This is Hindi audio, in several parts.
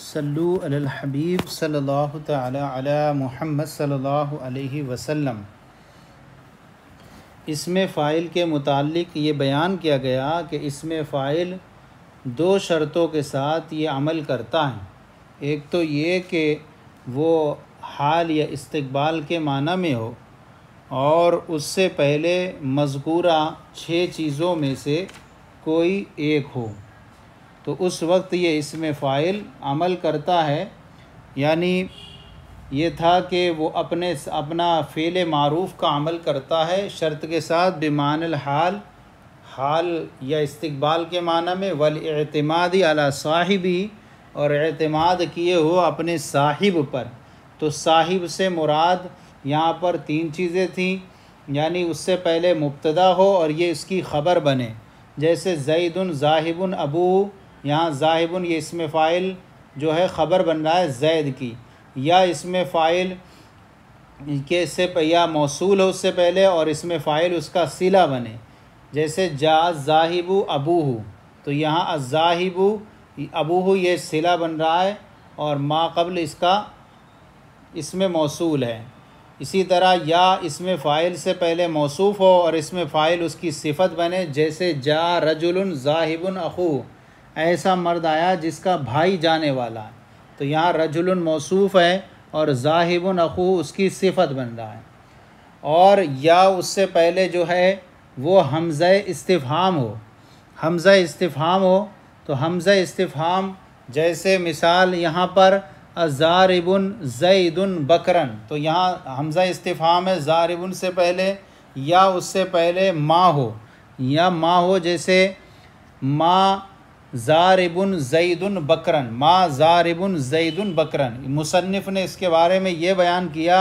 सल्लू अल हबीब सल्लल्लाहु ताला अला सल्लल्लाहु अलैहि वसल्लम इसमें फ़ाइल के मुतालिक ये बयान किया गया कि इसमें फ़ाइल दो शर्तों के साथ ये अमल करता है एक तो ये कि वो हाल या इस्तबाल के माना में हो और उससे पहले मजकूरा छः चीज़ों में से कोई एक हो तो उस वक्त ये इसमें फ़ाइल अमल करता है यानी ये था कि वो अपने अपना फ़ेल मरूफ़ का अमल करता है शर्त के साथ बेमान हाल हाल या इस्तबाल के माना में वल अतमादी अला साहिबी और अतमाद किए हो अपने साहिब पर तो साहिब से मुराद यहाँ पर तीन चीज़ें थीं यानी उससे पहले मुबतदा हो और ये इसकी ख़बर बने जैसे जैदन जाहिबन अबू यहाँ जाहिबन ये इसमें फ़ाइल जो है ख़बर बन रहा है जैद की या इसमें फ़ाइल के से या मौसूल हो उससे पहले और इसमें फ़ाइल उसका सिला बने जैसे जा जाहिबू अबूहू तो यहाँ अजाहिबू अबूहू ये सिला बन रहा है और माँ कबल इसका इसमें मौसूल है इसी तरह या इसमें फ़ाइल से पहले मौसूफ़ हो और इसमें फ़ाइल उसकी सिफत बने जैसे जा रजुल जाहिबन अखू ऐसा मर्द आया जिसका भाई जाने वाला है तो यहाँ रजुल मौसूफ़ है और जाहिबन अखू उसकी सिफत बन रहा है और या उससे पहले जो है वो हमज़ इस्तफाम हो हमज़ इस्तफाम हो तो हमज़ इस्तफाम जैसे मिसाल यहाँ पर ज़ारिबन जईदन बकरन तो यहाँ हमज़ इस्तफाम है ज़ारिबन से पहले या उससे पहले माँ हो या माँ हो जैसे माँ ज़ारिबुन जईदन बकरन माँ ज़ारिबुन जईदन बकरन मुसनफ़ ने इसके बारे में ये बयान किया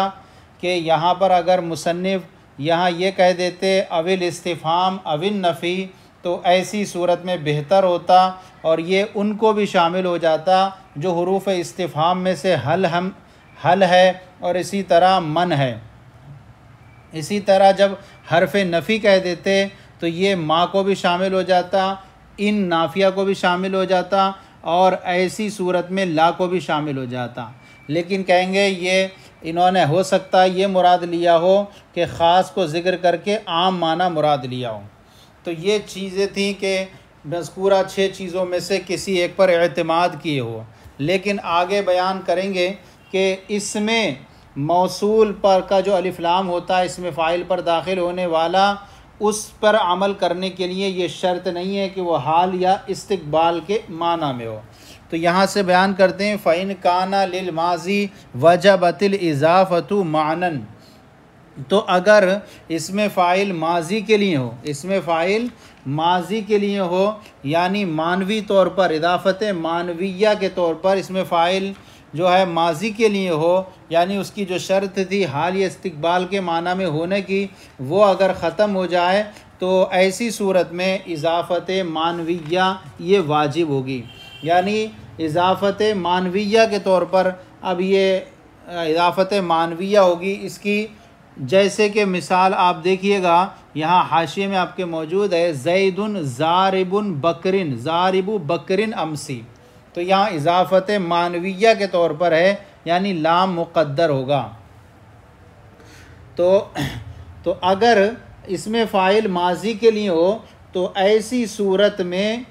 कि यहाँ पर अगर मुसनफ़ यहाँ ये कह देते अविल इस्तीफ़ाम अविल नफ़ी तो ऐसी सूरत में बेहतर होता और ये उनको भी शामिल हो जाता जो हरूफ इस्तफ़ाम में से हल हम हल है और इसी तरह मन है इसी तरह जब हरफ नफ़ी कह देते तो ये माँ को भी शामिल हो जाता इन नाफिया को भी शामिल हो जाता और ऐसी सूरत में ला को भी शामिल हो जाता लेकिन कहेंगे ये इन्होंने हो सकता है ये मुराद लिया हो कि ख़ास को ज़िक्र करके आम माना मुराद लिया हो तो ये चीज़ें थी कि मजकूरा छः चीज़ों में से किसी एक पर अतमाद किए हो लेकिन आगे बयान करेंगे कि इसमें मौसूल पर का जो अलिफ्लाम होता है इसमें फ़ाइल पर दाखिल होने वाला उस पर अमल करने के लिए यह शर्त नहीं है कि वह हाल या इस्तबाल के माना में हो तो यहाँ से बयान करते हैं फ़ैन काना लिल माजी बतिल इजाफ़तु मानन तो अगर इसमें फ़ाइल माजी के लिए हो इसमें फ़ाइल माजी के लिए हो यानी मानवी तौर पर इजाफ़त मानवीय के तौर पर इसमें फ़ाइल जो है माजी के लिए हो यानी उसकी जो शर्त थी हाल या इस्तबाल के माना में होने की वो अगर ख़त्म हो जाए तो ऐसी सूरत में इजाफ़त मानविया ये वाजिब होगी यानी इजाफ़त मानविया के तौर पर अब ये इजाफ़त मानविया होगी इसकी जैसे कि मिसाल आप देखिएगा यहाँ हाशिए में आपके मौजूद है जैदन ज़ारिबन बकरिन ज़ारिबू बकरिन अमसी तो यहाँ इजाफत मानवीय के तौर पर है यानी लाम मुकद्दर होगा तो तो अगर इसमें फ़ाइल माजी के लिए हो तो ऐसी सूरत में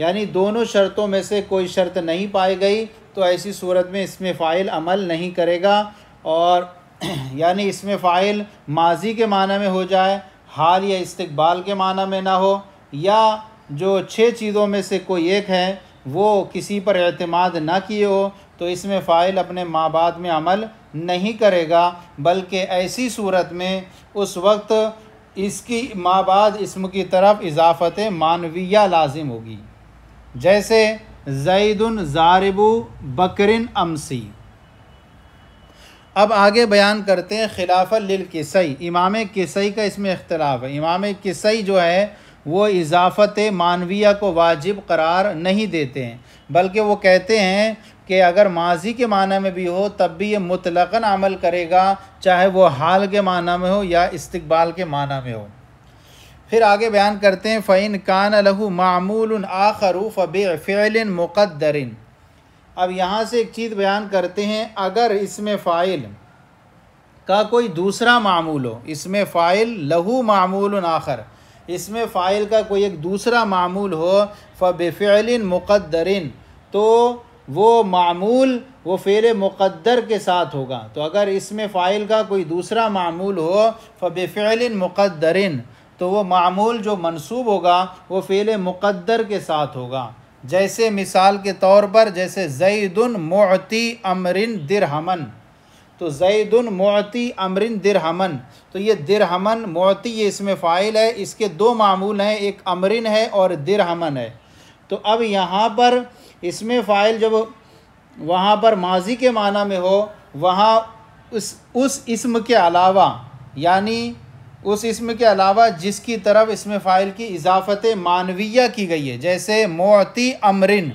यानी दोनों शर्तों में से कोई शर्त नहीं पाई गई तो ऐसी सूरत में इसमें फ़ाइल अमल नहीं करेगा और यानी इसमें फ़ाइल माजी के माना में हो जाए हाल या इस्तकबाल के माना में ना हो या जो छः चीज़ों में से कोई एक है वो किसी पर अतमाद ना किए हो तो इसमें फ़ाइल अपने माँ बाप में अमल नहीं करेगा बल्कि ऐसी सूरत में उस वक्त इसकी माँ बाप इसम की तरफ इजाफत मानविया लाजिम होगी जैसे जैदन ज़ारबू बकरिन अमसी अब आगे बयान करते हैं खिलाफ लिल किसई इमाम किसई का इसमें इख्तलाफ है इमाम किसई जो है वो इजाफत मानवीय को वाजिब करार नहीं देते हैं बल्कि वो कहते हैं कि अगर माजी के माना में भी हो तब भी ये मुतलकन अमल करेगा चाहे वो हाल के माना में हो या इस्तबाल के माना में हो फिर आगे बयान करते हैं फ़ैन कान लहू मामूल आखरू फ़बिल मुक़दरिन अब यहाँ से एक चीज़ बयान करते हैं अगर इसमें फ़ाइल का कोई दूसरा मामूल हो इसमें फ़ाइल लहू मामूल आखर इसमें फ़ाइल का कोई एक दूसरा मामूल हो फ़बिफ़िलिन मुक़दरिन तो वो मामूल वो फ़ेर मुक़दर के साथ होगा तो अगर इसमें फ़ाइल का कोई दूसरा मामूल हो फ़बिफ़िलिन मुक़दरिन तो वो मामूल जो मनसूब होगा वो फ़ेल मुक़दर के साथ होगा जैसे मिसाल के तौर पर जैसे जईदन मोती अमरिन दिरहमन तो जैदन मोती अमरिन दिरहमन तो ये दिरहमन मोती ये इसमें फ़ाइल है इसके दो मामूल हैं एक अमरिन है और दिरहमन है तो अब यहाँ पर इसमें फ़ाइल जब वहाँ पर माजी के माना में हो वहाँ उस उस इसम के अलावा यानी उस इसम के अलावा जिसकी तरफ इसमें फ़ाइल की इजाफत मानविया की गई है जैसे मोती अमरिन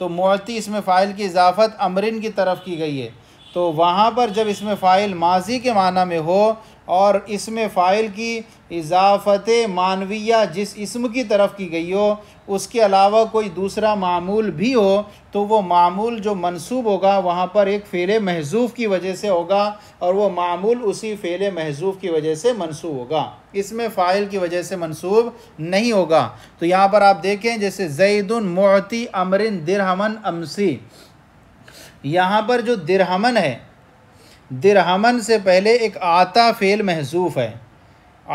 तो मोती इसमें फ़ाइल की इजाफत अमरिन की तरफ की गई है तो वहाँ पर जब इसमें फ़ाइल माजी के माना में हो और इसमें फ़ाइल की इजाफत मानविया जिस इसम की तरफ की गई हो उसके अलावा कोई दूसरा मामूल भी हो तो वो मामूल जो मनसूब होगा वहाँ पर एक फ़ेल महजूफ़ की वजह से होगा और वो मामूल उसी फ़ेल महजूफ़ की वजह से मनसूब होगा इसमें फ़ाइल की वजह से मनसूब नहीं होगा तो यहाँ पर आप देखें जैसे जैदन मोती अमरिन दिरहमन अमसी यहाँ पर जो दिरहमन है दिरहमन से पहले एक आता फेल महजूफ़ है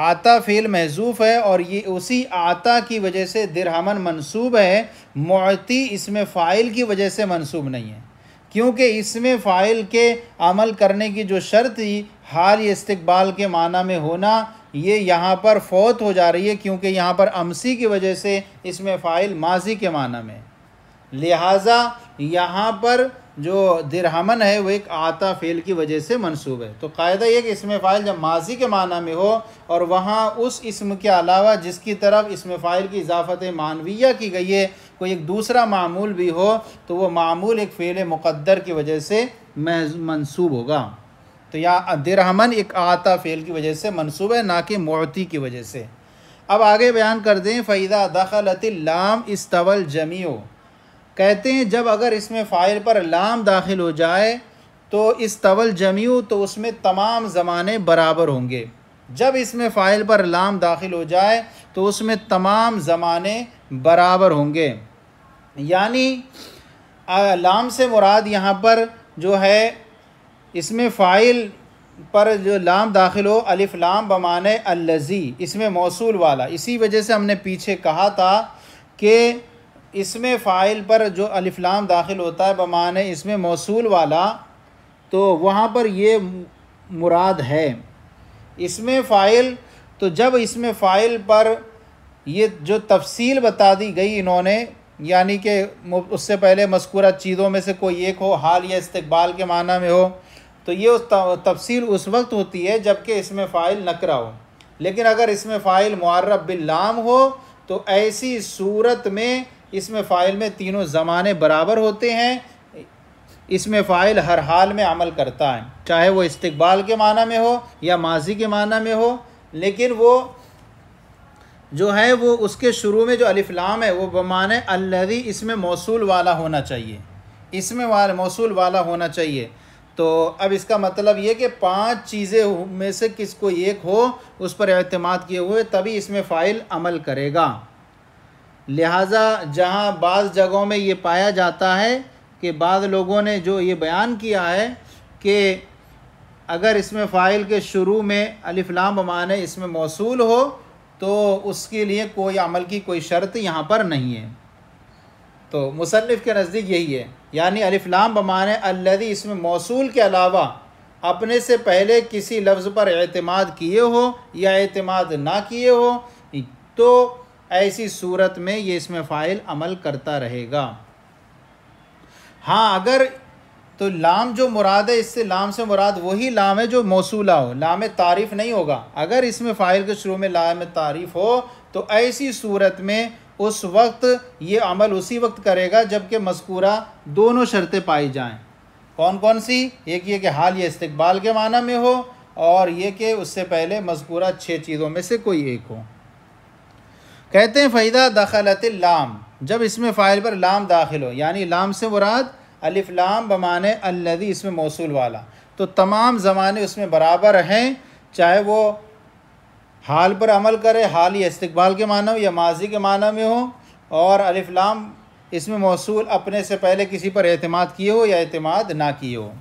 आता फेल महजूफ है और ये उसी आता की वजह से दिरहमन मंसूब है मोती इसमें फ़ाइल की वजह से मंसूब नहीं है क्योंकि इसमें फ़ाइल के अमल करने की जो शर्त थी हाल इस्तबाल के माना में होना ये यहाँ पर फौत हो जा रही है क्योंकि यहाँ पर अमसी की वजह से इसमें फ़ाइल माजी के माना में लिहाजा यहाँ पर जो दिरहमन है वो एक आता फेल की वजह से मंसूब है तो कायदा ये कि इसम फ़ाइल जब माजी के माना में हो और वहाँ उस इसम के अलावा जिसकी तरफ इसम फ़ाइल की इजाफत मानविया की गई है कोई एक दूसरा मामूल भी हो तो वो मामूल एक फ़ेल मुकद्दर की वजह से मनसूब होगा तो या दिरहमन एक आता फेल की वजह से मनसूब है ना कि मोती की वजह से अब आगे बयान कर दें फ़ैदा दखलतिल्लाम लाम इस्तवल जमीओ कहते हैं जब अगर इसमें फ़ाइल पर लाम दाखिल हो जाए तो इस तवल जमीयू तो उसमें तमाम ज़माने बराबर होंगे जब इसमें फ़ाइल पर लाम दाखिल हो जाए तो उसमें तमाम ज़माने बराबर होंगे यानी लाम से मुराद यहाँ पर जो है इसमें फ़ाइल पर जो लाम दाखिल हो अलिफ लाम बमान अल्लज़ी इसमें मौसूल वाला इसी वजह से हमने पीछे कहा था कि इसमें फ़ाइल पर जो अलिफ्लाम दाखिल होता है बमान इसमें मौसूल वाला तो वहाँ पर ये मुराद है इसमें फ़ाइल तो जब इसमें फ़ाइल पर ये जो तफसील बता दी गई इन्होंने यानी कि उससे पहले मस्कूरा चीज़ों में से कोई एक हो हाल या इस्तबाल के माना में हो तो ये उस तफसील उस वक्त होती है जबकि इसमें फ़ाइल नकरा हो लेकिन अगर इसमें फ़ाइल मारब बिल्लाम हो तो ऐसी सूरत में इसमें फ़ाइल में तीनों ज़माने बराबर होते हैं इसमें फ़ाइल हर हाल में अमल करता है चाहे वो इस्तबाल के माना में हो या माजी के माना में हो लेकिन वो जो है वो उसके शुरू में जो अलिफ्लाम है वो बमान अल्लदी इसमें मौसूल वाला होना चाहिए इसमें वाल मौसूल वाला होना चाहिए तो अब इसका मतलब ये कि पांच चीज़ें में से किसको एक हो उस पर अतमाद किए हुए तभी इसमें फ़ाइल अमल करेगा लिहाजा जहाँ बाज़ जगहों में ये पाया जाता है कि बाद लोगों ने जो ये बयान किया है कि अगर इसमें फ़ाइल के शुरू में अलिफ़लाम माने इसमें मौसू हो तो उसके लिए कोई अमल की कोई शर्त यहाँ पर नहीं है तो मुसनफ़ के नज़दीक यही है यानी अलिफ़लाम बमान अलदी इसमें मौसू के अलावा अपने से पहले किसी लफ्ज़ पर अतमाद किए हो या अतमाद ना किए हो तो ऐसी सूरत में ये इसमें फ़ाइल अमल करता रहेगा हाँ अगर तो लाम जो मुराद है इससे लाम से मुराद वही लाम है जो मौसूला हो लाम तारीफ़ नहीं होगा अगर इसमें फ़ाइल के शुरू में लाम तारीफ़ हो तो ऐसी सूरत में उस वक्त ये अमल उसी वक्त करेगा जबकि मस्कूरा दोनों शर्तें पाई जाएं कौन कौन सी एक ये कि हाल ये इस्तबाल के माना में हो और ये कि उससे पहले मस्कूरा छः चीज़ों में से कोई एक हो कहते हैं फ़ैदा दखलत लाम जब इसमें फ़ाइल पर लाम दाखिल हो यानी लाम से मुराद अलिफ लाम बमान अलदी इसमें मौसूल वाला तो तमाम ज़माने उसमें बराबर हैं चाहे वो हाल पर अमल करे हाल या इस्तबाल के मानव या माजी के मान में हो और अलिफ लाम इसमें मौसू अपने से पहले किसी पर अतमाद किए हो या अतमाद ना किए हो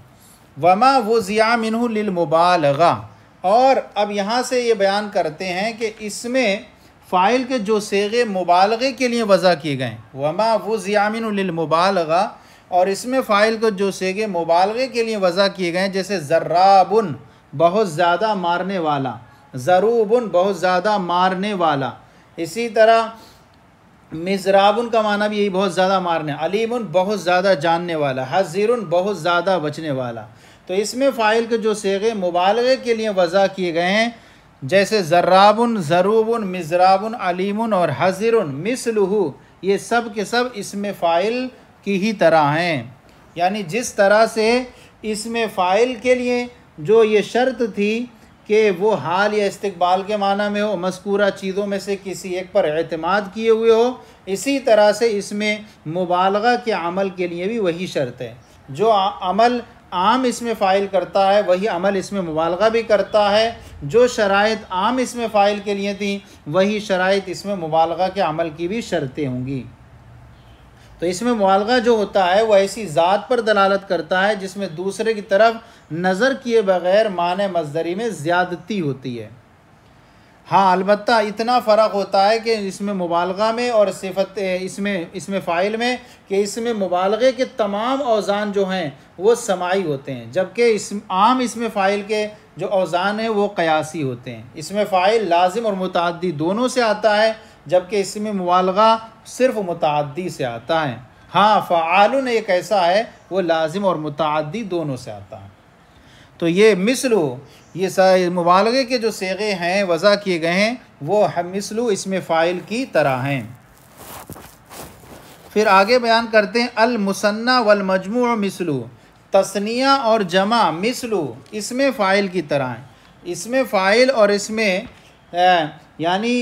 वमा वो ज़िया मिनह लिलमुबालगा और अब यहाँ से ये बयान करते हैं कि इसमें फ़ाइल के जो सेगे मुबालगे के लिए वज़ा किए गए वमा वो ज़ियामिन मुबालगा और इसमें फ़ाइल को जो सेगे मुबालगे के लिए वज़ा किए गए जैसे जर्राबन बहुत ज़्यादा मारने वाला ज़रूबन बहुत ज़्यादा मारने वाला इसी तरह मिजराबन का माना भी यही बहुत ज़्यादा मारने अलीमन बहुत ज़्यादा जानने वाला हजीरन बहुत ज़्यादा बचने वाला तो इसमें फ़ाइल के जो सेगे मुबालगे के लिए वज़ा किए गए हैं जैसे जर्राबन ज़रूबन मज़राबन अलीमन और हज़िर मिसलहू ये सब के सब इसमें फ़ाइल की ही तरह हैं यानी जिस तरह से इसमें फ़ाइल के लिए जो ये शर्त थी कि वो हाल या इस्तबाल के माना में हो मस्कूरा चीज़ों में से किसी एक पर अतमाद किए हुए हो इसी तरह से इसमें मुबालगा के अमल के लिए भी वही शर्त है जो अमल आम इसमें फ़ाइल करता है वही अमल इसमें मुबालगा भी करता है जो शराइ आम इसमें फ़ाइल के लिए थी वही शराइ इसमें मुबालगा के अमल की भी शर्तें होंगी तो इसमें मुबालगा जो होता है वह ऐसी ज़ात पर दलालत करता है जिसमें दूसरे की तरफ नज़र किए बगैर मान मजदरी में ज़्यादती होती है हाँ अलबत् इतना फ़र्क होता है कि इसमें मुबालगा में और सिफत इसमें इसमें फ़ाइल में कि इसमें मुबालगे के तमाम औजान जो हैं वो समाई होते हैं जबकि इस आम इसमें फ़ाइल के जो औजान हैं वो कयासी होते हैं इसमें फ़ाइल लाजिम और मुतदी दोनों से आता है जबकि इसमें मुबालगा सिर्फ मुतदी से आता है हाँ फ़ाल एक ऐसा है वो लाजिम और मुतदी दोनों से आता है तो ये मिसलो ये सारे मुबालगे के जो सेगे हैं वज़ा किए गए हैं वो हमिसलू इसमें फ़ाइल की तरह हैं फिर आगे बयान करते हैं अलमसन्ना वलमजमू मिसलू तस्निया और जमा मिसलू इसमें फ़ाइल की तरह हैं इसमें फ़ाइल और इसमें यानी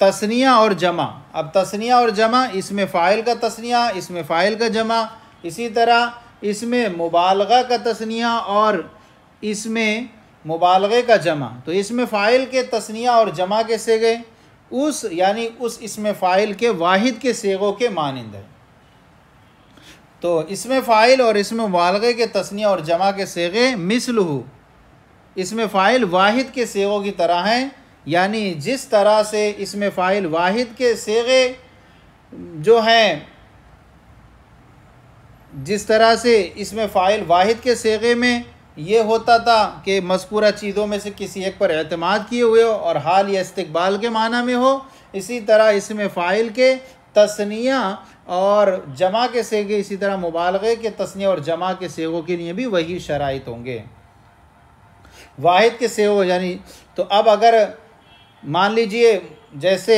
तस्निया और जमा अब तस्निया और जमा इसमें फ़ाइल का तस्निया इसमें फ़ाइल का जमा इसी तरह इसमें मुबालगा का तस्निया और इसमें मुबालगे का जमा तो इसमें फ़ाइल के तस्निया और जमा के सेगे उस यानी उस इसमें फ़ाइल के वाहिद के सेगों के मानंद है तो इसमें फ़ाइल और इसमें मुबालगे के तस्निया और जमा के सेगे हो इसमें फ़ाइल वाहिद के सेगों की तरह हैं यानी जिस तरह से इसमें फ़ाइल वाहिद के सेगे जो हैं जिस तरह से इसमें फ़ाइल वाहिद के सेगे में ये होता था कि मस्कूरा चीज़ों में से किसी एक पर अतमाद किए हुए हो और हाल या इस्तबाल के माना में हो इसी तरह इसमें फ़ाइल के तस्निया और जमा के सेगे इसी तरह मुबालगे के तस्निया और जमा के सेगों के लिए भी वही शराइ होंगे वाहिद के सेगो यानी तो अब अगर मान लीजिए जैसे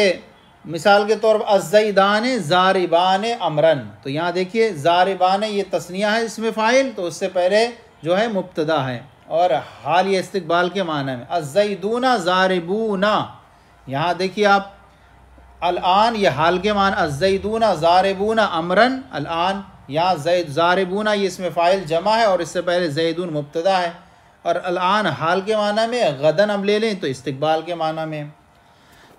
मिसाल के तौर पर अजईदान ज़ारिबान अमरन तो यहाँ देखिए ज़ारिबान ये तस्निया है इसमें फ़ाइल तो उससे पहले जो है मुबतदा है और हाल इस्तबाल के माना में अज़ैदूना ज़ारबूना यहाँ देखिए आप अलआन ये हाल के मान अज़ैदूना ज़ारबूना अमरन अलआन यहाँ जैद ज़ारबूना ये इसमें फ़ाइल जमा है और इससे पहले जैदून मुबतदा है और अलआन हाल के माना में गदन हम ले लें तो इस्तबाल के माना में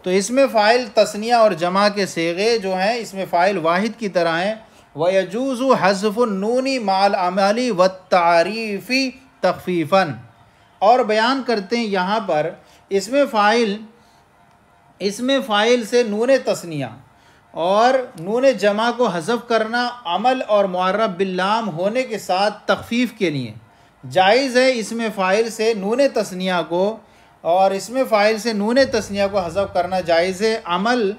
तो इसमें फ़ाइल तस्निया और जमा के सेगे जो हैं इसमें फ़ाइल वाहिद की तरह हैं वजूज़ हजफ़नूनी माल अमली व तारीफ़ी तखफीफ़न और बयान करते हैं यहाँ पर इसमें फ़ाइल इसमें फ़ाइल से नून तस्निया और नून जमा को हजफ करना अमल और मारब बिल्लाम होने के साथ तखफ़ीफ़ के लिए जायज़ है इसमें फ़ाइल से नून तस्निया को और इसमें फ़ाइल से नून तस्निया को हजफ करना जायज़ है अमल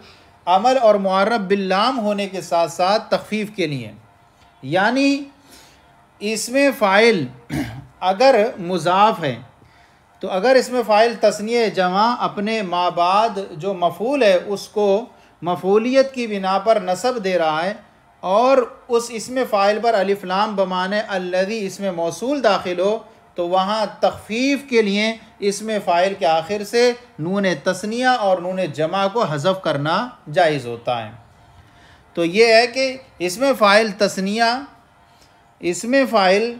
अमल और मुआरब बिल्लाम होने के साथ साथ तखफीफ़ के लिए यानी इसमें फ़ाइल अगर मुजाफ है तो अगर इसमें फ़ाइल तसनी जमा अपने बाद जो मफूल है उसको मफूलियत की बिना पर नसब दे रहा है और उस इसमें फ़ाइल पर अलिफ्लाम बमान अल्लदी इसमें मौसू दाखिल हो तो वहाँ तखफीफ के लिए इसमें फ़ाइल के आखिर से नून तस्निया और नून जमा को हजफ करना जायज़ होता है तो ये है कि इसमें फ़ाइल तस्निया इसमें फ़ाइल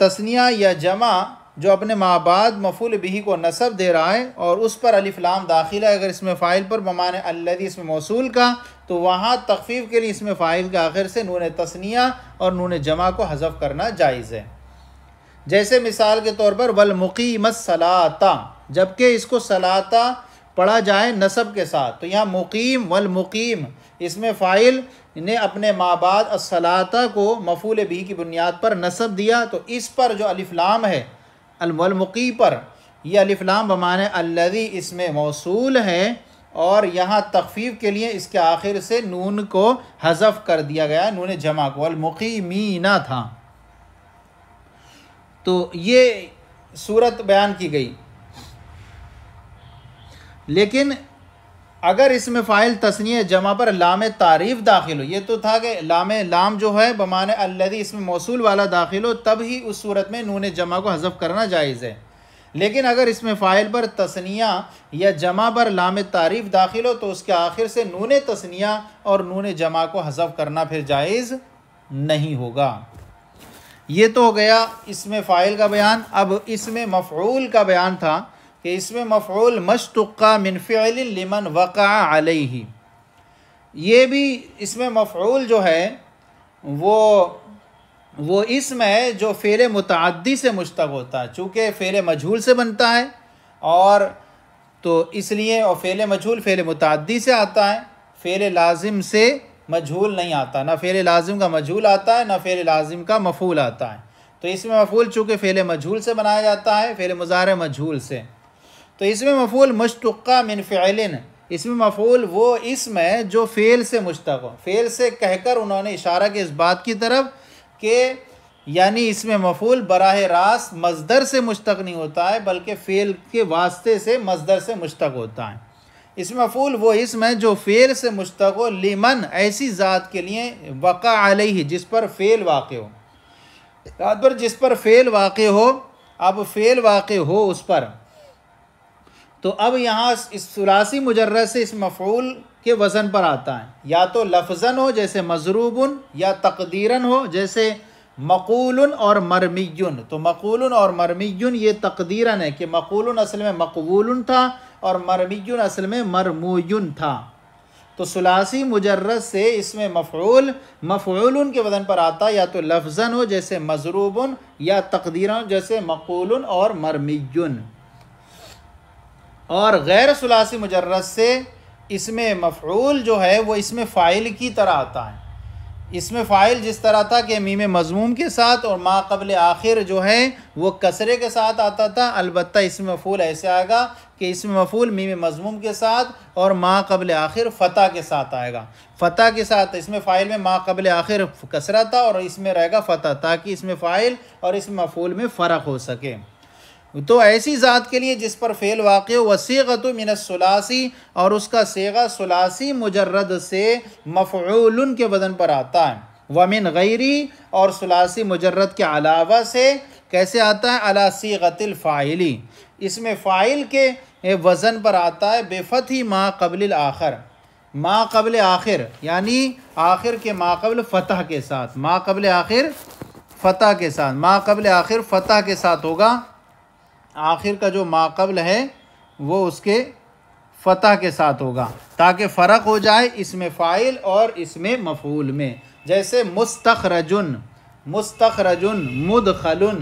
तस्निया या जमा जो अपने माँ बाद मफूल बिही को नसब दे रहा है और उस पर अलिफ्लाम दाखिल है अगर इसमें फ़ाइल पर ममान अल्लदी इसमें मौसूल का तो वहाँ तखफीफ के लिए इसमें फ़ाइल के आखिर से नून तस्निया और नून जमा को हजफ करना जायज़ है जैसे मिसाल के तौर पर वल मुकीमत सलाता जबकि इसको सलाता पढ़ा जाए नसब के साथ तो यहाँ मुकीम वल मुकीम इसमें फ़ाइल ने अपने माँ बाद असलाता को मफूल बी की बुनियाद पर नसब दिया तो इस पर जो अलिफ्लाम है अलमकी पर यह अलिफ्लाम बमान अल्लवी इसमें मौसू है और यहाँ तकफीफ़ के लिए इसके आखिर से नून को हजफ कर दिया गया नून जमा को अलमुकी मीना था तो ये सूरत बयान की गई लेकिन अगर इसमें फ़ाइल तस्नी जमा पर लाम तारीफ़ दाखिल हो ये तो था कि लाम लाम जो है बमान अल्लदी इसमें मौसू वाला दाखिल हो तब ही उस सूरत में नून जमा को हजफ करना जायज़ है लेकिन अगर इसमें फ़ाइल पर तस्निया या जमा पर लाम तारीफ़ दाखिल हो तो उसके आखिर से नून तस्निया और नून जमा को हजफ करना फिर जायज़ नहीं होगा ये तो हो गया इसमें फ़ाइल का बयान अब इसमें मफरूल का बयान था कि इसमें मफरूल मशतुक़ा मिनफ़िलमन लिमन वक़ा अलही ये भी इसमें मफरूल जो है वो वो इसम है जो फ़ेर मुतदी से मुश्तक होता है चूँकि फेर मजहूल से बनता है और तो इसलिए और फ़ेल मजहूल फ़ेल मतदी से आता है फ़ेल लाजिम से मजहूल नहीं आता ना फ़ेल लाजिम का मजहूल आता है ना फ़ेल लाजिम का मफूल आता है तो इसमें मफूल चूँकि फ़ेल मजहूल से बनाया जाता है फ़ेल मुजार मजहूल से तो इसमें मफूल मुश्तुक़ा मिन फ़ैलिन इसमें मफूल वो इसम है जो फ़ेल से मुश्तक हो फ़ेल से कहकर उन्होंने इशारा के इस बात की तरफ कि यानी इसमें मफूल बरह रास्त मजदर से मुश्तक नहीं होता है बल्कि फ़ेल के वास्ते से मजदर से मुश्तक होता है इसमें फूल वो इसम है जो फ़ेल से मुश्तक लिमन ऐसी ज़ात के लिए वक़ा ही जिस पर फ़ेल वाक़ हो रात पर जिस पर फ़ेल वाक़ हो अब फ़ेल वाक़ हो उस पर तो अब यहाँ इस सुरासी मुजर्र से इस मफूल के वज़न पर आता है या तो लफजन हो जैसे मजरूबन या तकदीरन हो जैसे मकूल और मरमीन तो मकूल और मरमीन ये तकदीरन है कि मकूल असल में मकबूल था और मरमीन असल में मरमोयन था तो सुलासी मुजर्रद से इसमें मफूल मफूल के वजन पर आता या तो लफजन हो जैसे मजरूबन या तकदीर जैसे मकूल और मरमीन और गैर सुलासी मुजर्रद से इसमें मफूल जो है वो इसमें फ़ाइल की तरह आता है इसमें फ़ाइल जिस तरह था कि मीम मजमूम के साथ और माँ कबल आखिर जो है वो कसरे के साथ आता था अलबत् इसमें मफूल ऐसे आएगा कि इसमें मफूल मीम मजमूम के साथ और माँ कबल आखिर फ़तह के साथ आएगा फ़तह के साथ इसमें फ़ाइल में माँ कबल आखिर कसरा था और इसमें रहेगा फ़तह ताकि इसमें फ़ाइल और इसमें मफूल में फ़र्क हो सके तो ऐसी ज़ात के लिए जिस पर फ़ेल वाक़ वसीगत मिनसलासी और उसका सेगा सलासी मुजरद से मफ़ूल के वज़न पर आता है वमिन गैरी और सलासी मुजरद के अलावा से कैसे आता है अलासी गतिल फ़ाइली इसमें फ़ाइल के वज़न पर आता है बेफत ही माँ कबल आखिर माँ कबल आखिर यानी आखिर के माँ कबल फ़तह के साथ माँ कबल आखिर फ़तह के साथ माँ कबल आखिर फ़तह के साथ होगा आखिर का जो माकबल है वो उसके फ़तह के साथ होगा ताकि फ़र्क हो जाए इसमें फ़ाइल और इसमें मफूल में जैसे मुस्तखरजुन मुस्तखरजुन मुदखलुन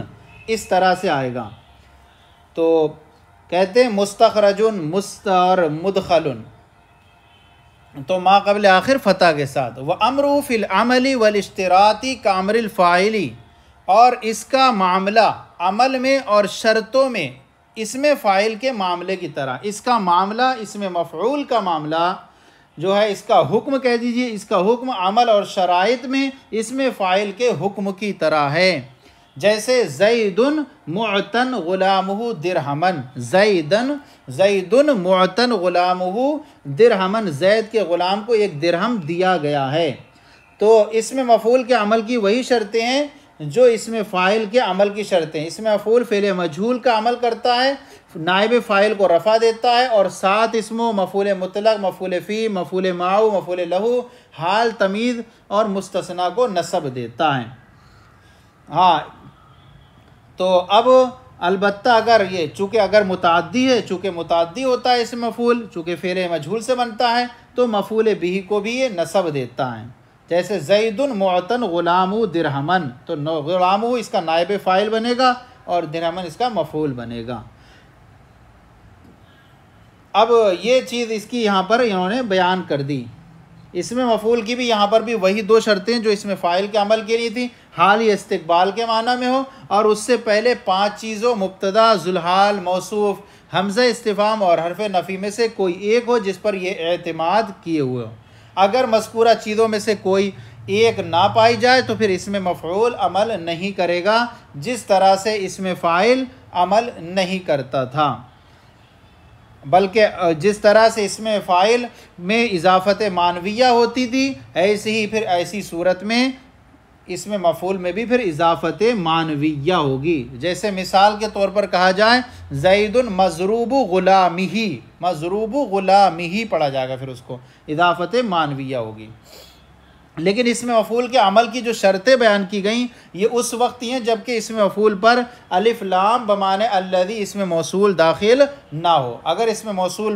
इस तरह से आएगा तो कहते हैं मुस्तखरजुन मुस्त और मुदखलुन तो माकबल आखिर फ़तह के साथ व अमरूफ़िलमली कामरिल कामरफ़ाइली और इसका मामला अमल में और शर्तों में इसमें फ़ाइल के मामले की तरह इसका मामला इसमें मफूल का मामला जो है इसका हुक्म कह दीजिए इसका हुक्म अमल और शराइत में इसमें फ़ाइल के हुक्म की तरह है जैसे जईदन मतन ग़ुलाम दिरहमन जईदन जईदन मतन ग़ुलाम दिरहमन जैद के ग़ुलाम को एक दिरहम दिया गया है तो इसमें मफूल के अमल की वही शर्तें हैं जो इसमें फ़ाइल के अमल की शर्तें इसमें अफूल फेल मजहूल का अमल करता है नायब फ़ाइल को रफ़ा देता है और सात इसमों मफूल मुतलक मफूल फ़ी मफूल माऊ मफूल लहू हाल तमीज़ और मुस्तना को नसब देता है हाँ तो अब अलबत्त अगर ये चूँकि अगर मुतदी है चूँकि मुतदी होता है इसमें मफूल चूँकि फेल मजहूल से बनता है तो मफूल बिही को भी ये नसब देता है जैसे जैदन मतन ग़ुलाम दिरहमन तो गुलाम इसका नायब फ़ाइल बनेगा और दिरहमन इसका मफूल बनेगा अब ये चीज़ इसकी यहाँ पर इन्होंने बयान कर दी इसमें मफूल की भी यहाँ पर भी वही दो शर्तें जो इसमें फ़ाइल के अमल के लिए थी हाल ही इस्तबाल के माना में हो और उससे पहले पांच चीज़ों मुबतदा जुल्हाल मौसूफ़ हमज़ इस्तफ़ाम और हरफ नफ़ी में से कोई एक हो जिस पर ये अतमाद किए हुए हों अगर मस्कूरा चीज़ों में से कोई एक ना पाई जाए तो फिर इसमें मफूल अमल नहीं करेगा जिस तरह से इसमें फ़ाइल अमल नहीं करता था बल्कि जिस तरह से इसमें फ़ाइल में इजाफत मानविया होती थी ऐसी ही फिर ऐसी सूरत में इसमें मफूल में भी फिर इजाफत मानवीया होगी जैसे मिसाल के तौर पर कहा जाए जईदन मजरूब गुलामी मजरूब गुलामी पढ़ा जाएगा फिर उसको इजाफत मानवीया होगी लेकिन इसमें मफूल के अमल की जो शर्तें बयान की गई ये उस वक्त ही हैं जबकि इसमें मफूल पर अलिफ लाम बमान अल्लदी इसमें मौसू दाखिल ना हो अगर इसमें मौसू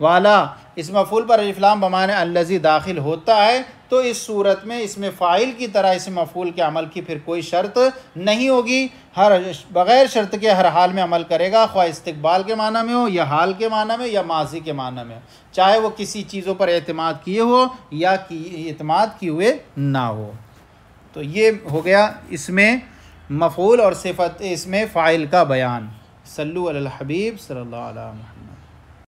वाला इस मफूल पर अलिफ्लाम बमान अल्लजी दाखिल होता है तो इस सूरत में इसमें फ़ाइल की तरह इस मफूल के अमल की फिर कोई शर्त नहीं होगी हर बग़ैर शर्त के हर हाल में अमल करेगा ख्वा इस्तबाल के माना में हो या हाल के माना में या माजी के माना में चाहे वो किसी चीज़ों पर अतमाद किए हो या कि अतमाद किए हुए ना हो तो ये हो गया इसमें मफूल और सिफत इसमें फ़ाइल का बयान सल्लु अल हबीब सल्ला